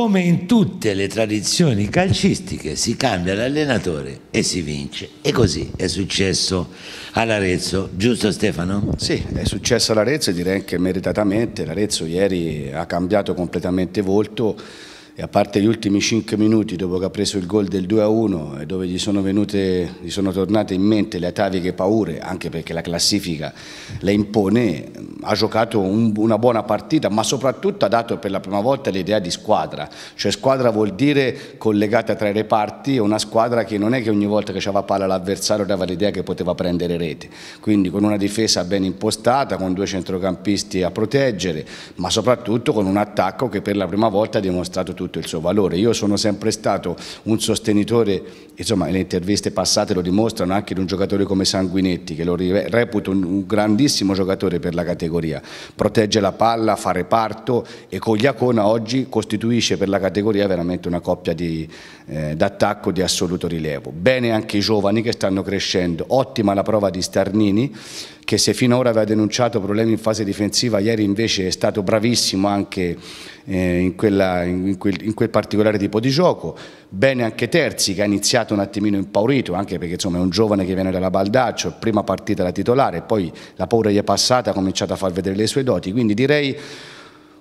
come in tutte le tradizioni calcistiche si cambia l'allenatore e si vince. E così è successo all'Arezzo, giusto Stefano? Sì, è successo all'Arezzo e direi anche meritatamente. L'Arezzo ieri ha cambiato completamente volto e a parte gli ultimi 5 minuti dopo che ha preso il gol del 2-1 e eh, dove gli sono, venute, gli sono tornate in mente le ataviche paure, anche perché la classifica le impone, mm, ha giocato un, una buona partita, ma soprattutto ha dato per la prima volta l'idea di squadra, cioè squadra vuol dire collegata tra i reparti, una squadra che non è che ogni volta che c'aveva palla l'avversario dava l'idea che poteva prendere rete, quindi con una difesa ben impostata, con due centrocampisti a proteggere, ma soprattutto con un attacco che per la prima volta ha dimostrato tutto tutto il suo valore. Io sono sempre stato un sostenitore, insomma le interviste passate lo dimostrano anche di un giocatore come Sanguinetti, che lo reputo un grandissimo giocatore per la categoria. Protegge la palla, fa reparto e con gli Acona oggi costituisce per la categoria veramente una coppia d'attacco di, eh, di assoluto rilievo. Bene anche i giovani che stanno crescendo, ottima la prova di Starnini che se finora aveva denunciato problemi in fase difensiva, ieri invece è stato bravissimo anche eh, in, quella, in, quel, in, quel, particolare tipo di gioco. Bene anche Terzi che ha iniziato un attimino impaurito, anche perché insomma, è un giovane che viene dalla Baldaccio, prima partita da titolare, poi la paura gli è passata, ha cominciato a far vedere le sue doti, quindi direi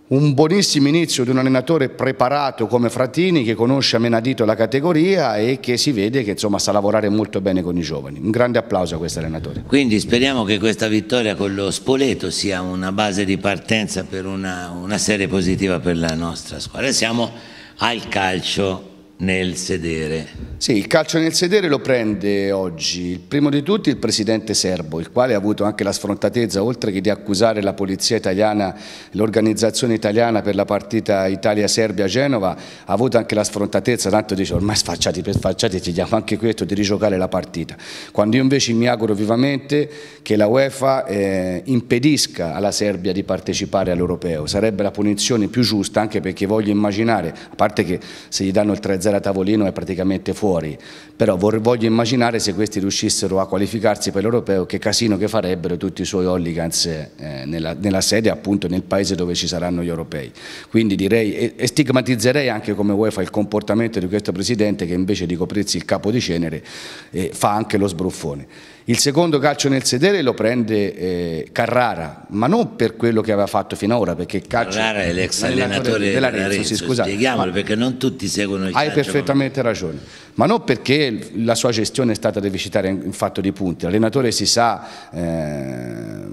un buonissimo inizio di un allenatore preparato come Frattini che conosce a menadito la categoria e che si vede che insomma, sa lavorare molto bene con i giovani. Un grande applauso a questo allenatore. Quindi speriamo che questa vittoria con lo Spoleto sia una base di partenza per una, una serie positiva per la nostra squadra. Siamo al calcio nel sedere? Sì, il calcio nel sedere lo prende oggi, il primo di tutti il presidente serbo, il quale ha avuto anche la sfrontatezza, oltre che di accusare la polizia italiana, l'organizzazione italiana per la partita Italia-Serbia-Genova, ha avuto anche la sfrontatezza, tanto dice ormai sfacciati per sfacciati, ti diamo anche questo di rigiocare la partita. Quando io invece mi auguro vivamente che la UEFA eh, impedisca alla Serbia di partecipare all'Europeo, sarebbe la punizione più giusta anche perché voglio immaginare, a parte che se gli danno il 3-0 zero a tavolino è praticamente fuori, però voglio immaginare se questi riuscissero a qualificarsi per l'Europeo che casino che farebbero tutti i suoi Holligans eh, nella, nella sede appunto nel paese dove ci saranno gli europei. Quindi direi e, e stigmatizzerei anche come UEFA il comportamento di questo Presidente che invece di coprirsi il capo di cenere eh, fa anche lo sbruffone. Il secondo calcio nel sedere lo prende eh, Carrara, ma non per quello che aveva fatto finora, perché calcio Carrara è l'ex allenatore della Renzo, Renzo sì, scusate, spieghiamolo ma, perché non tutti seguono il hai calcio. Hai perfettamente ragione, ma non perché la sua gestione è stata deficitaria in, in fatto di punti. L'allenatore si sa eh,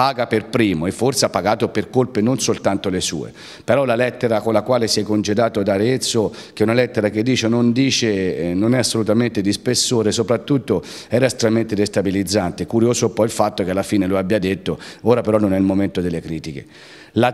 paga per primo e forse ha pagato per colpe non soltanto le sue, però la lettera con la quale si è congedato da Arezzo, che è una lettera che dice non dice, eh, non è assolutamente di spessore, soprattutto era estremamente destabilizzante, curioso poi il fatto che alla fine lo abbia detto, ora però non è il momento delle critiche.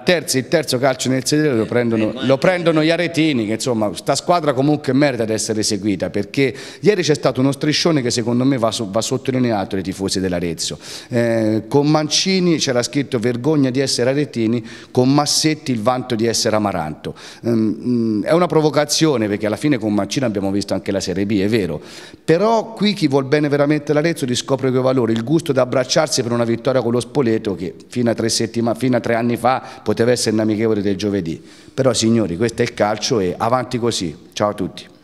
Terza, il terzo calcio nel sedere lo prendono, lo prendono gli aretini, che insomma sta squadra comunque merita di essere seguita, perché ieri c'è stato uno striscione che secondo me va, va sottolineato ai tifosi dell'Arezzo, eh, con Mancini retini c'era scritto vergogna di essere retini, con Massetti il vanto di essere amaranto. Um, è una provocazione perché alla fine con Mancino abbiamo visto anche la Serie B, è vero, però qui chi vuol bene veramente l'Arezzo riscopre i quei valori, il gusto di abbracciarsi per una vittoria con lo Spoleto che fino a tre, fino a tre anni fa poteva essere un amichevole del giovedì. Però signori, questo è il calcio e avanti così. Ciao a tutti.